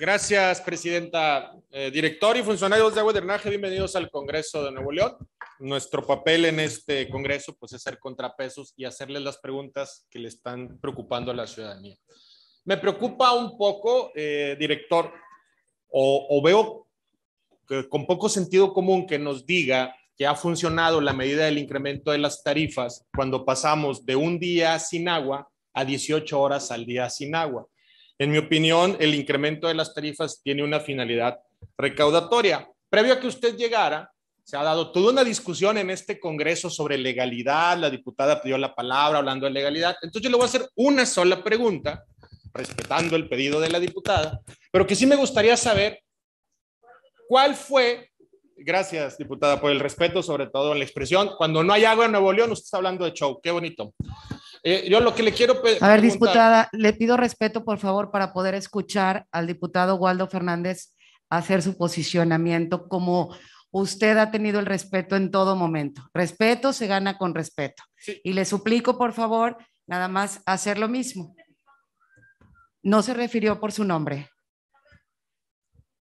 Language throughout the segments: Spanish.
Gracias, Presidenta. Eh, director y funcionarios de agua y drenaje, bienvenidos al Congreso de Nuevo León. Nuestro papel en este Congreso pues, es hacer contrapesos y hacerles las preguntas que le están preocupando a la ciudadanía. Me preocupa un poco, eh, director, o, veo con poco sentido común que nos diga que ha funcionado la medida del incremento de las tarifas cuando pasamos de un día sin agua a 18 horas al día sin agua. En mi opinión, el incremento de las tarifas tiene una finalidad recaudatoria. Previo a que usted llegara, se ha dado toda una discusión en este Congreso sobre legalidad, la diputada pidió la palabra hablando de legalidad, entonces yo le voy a hacer una sola pregunta, respetando el pedido de la diputada, pero que sí me gustaría saber cuál fue, gracias diputada por el respeto, sobre todo en la expresión, cuando no hay agua en Nuevo León, usted está hablando de show, qué bonito. Eh, yo lo que le quiero. A ver, diputada, le pido respeto, por favor, para poder escuchar al diputado Waldo Fernández hacer su posicionamiento como usted ha tenido el respeto en todo momento. Respeto se gana con respeto. Y le suplico, por favor, nada más hacer lo mismo. No se refirió por su nombre.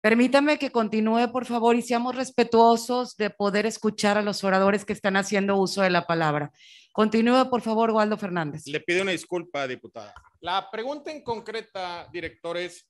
Permítame que continúe, por favor, y seamos respetuosos de poder escuchar a los oradores que están haciendo uso de la palabra. Continúe, por favor, Waldo Fernández. Le pido una disculpa, diputada. La pregunta en concreta, directores,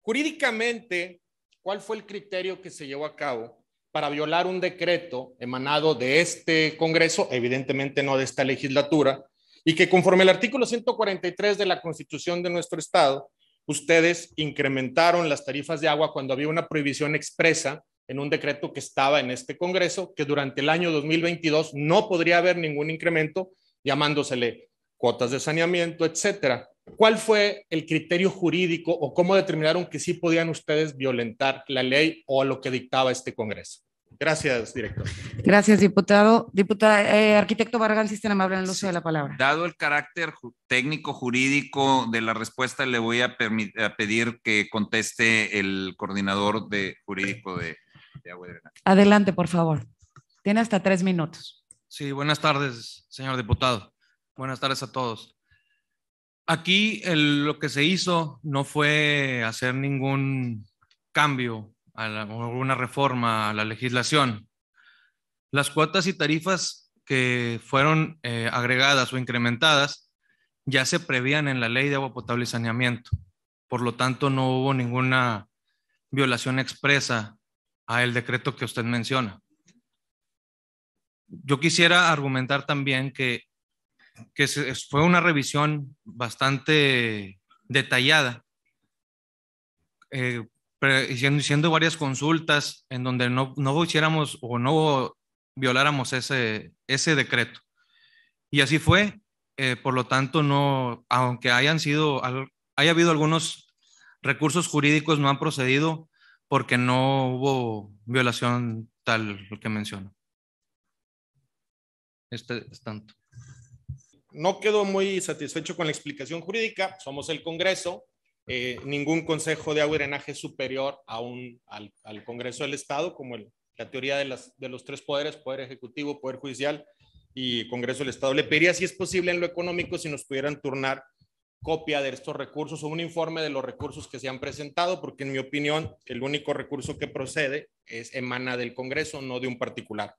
jurídicamente, ¿cuál fue el criterio que se llevó a cabo para violar un decreto emanado de este Congreso, evidentemente no de esta legislatura, y que conforme al artículo 143 de la Constitución de nuestro Estado, ustedes incrementaron las tarifas de agua cuando había una prohibición expresa en un decreto que estaba en este Congreso, que durante el año 2022 no podría haber ningún incremento, llamándosele cuotas de saneamiento, etcétera. ¿Cuál fue el criterio jurídico o cómo determinaron que sí podían ustedes violentar la ley o lo que dictaba este Congreso? Gracias, director. Gracias, diputado. Diputada, eh, arquitecto vargas si me el uso de la palabra. Dado el carácter técnico jurídico de la respuesta, le voy a, a pedir que conteste el coordinador de jurídico de, de Agua de Adelante, por favor. Tiene hasta tres minutos. Sí, buenas tardes, señor diputado. Buenas tardes a todos. Aquí lo que se hizo no fue hacer ningún cambio a alguna reforma a la legislación. Las cuotas y tarifas que fueron eh, agregadas o incrementadas ya se prevían en la ley de agua potable y saneamiento. Por lo tanto, no hubo ninguna violación expresa a el decreto que usted menciona. Yo quisiera argumentar también que, que fue una revisión bastante detallada eh, haciendo varias consultas en donde no, no hiciéramos o no violáramos ese, ese decreto. Y así fue. Eh, por lo tanto, no, aunque hayan sido, haya habido algunos recursos jurídicos, no han procedido porque no hubo violación tal lo que menciono. Este es tanto. No quedo muy satisfecho con la explicación jurídica. Somos el Congreso eh, ningún consejo de agua y drenaje superior a un, al, al, Congreso del Estado, como la teoría de, las, de los tres poderes, Poder Ejecutivo, Poder Judicial y Congreso del Estado. Le pediría, si es posible, en lo económico, si nos pudieran turnar copia de estos recursos o un informe de los recursos que se han presentado, porque en mi opinión el único recurso que procede es emana del Congreso, no de un particular.